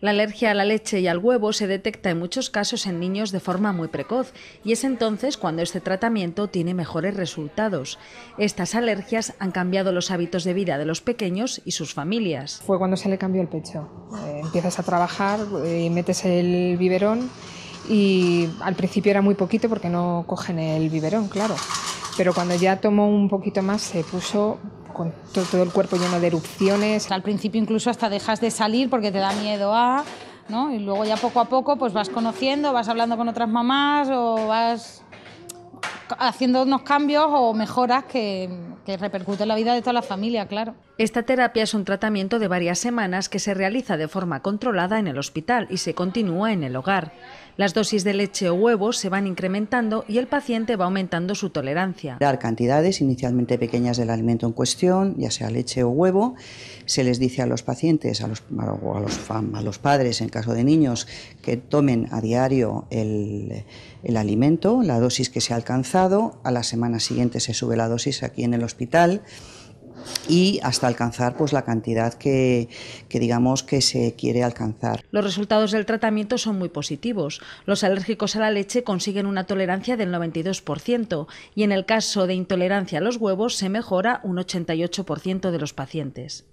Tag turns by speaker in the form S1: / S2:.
S1: La alergia a la leche y al huevo se detecta en muchos casos en niños de forma muy precoz y es entonces cuando este tratamiento tiene mejores resultados. Estas alergias han cambiado los hábitos de vida de los pequeños y sus familias. Fue cuando se le cambió el pecho.
S2: Eh, empiezas a trabajar eh, y metes el biberón y al principio era muy poquito porque no cogen el biberón, claro. Pero cuando ya tomó un poquito más se puso con todo el cuerpo lleno de erupciones.
S3: Al principio incluso hasta dejas de salir porque te da miedo a... ¿no? Y luego ya poco a poco pues vas conociendo, vas hablando con otras mamás o vas haciendo unos cambios o mejoras que, que repercuten en la vida de toda la familia, claro. Esta terapia es un tratamiento de varias semanas que se realiza
S1: de forma controlada en el hospital y se continúa en el hogar. Las dosis de leche o huevo se van incrementando y el paciente va aumentando su tolerancia.
S4: Dar cantidades inicialmente pequeñas del alimento en cuestión, ya sea leche o huevo, se les dice a los pacientes, a los, padres en caso de niños, que tomen a diario el, alimento, la dosis que se ha alcanzado, a la semana siguiente se sube la dosis aquí en el hospital y hasta alcanzar pues la cantidad que, que, digamos que se quiere alcanzar.
S1: Los resultados del tratamiento son muy positivos. Los alérgicos a la leche consiguen una tolerancia del 92% y en el caso de intolerancia a los huevos se mejora un 88% de los pacientes.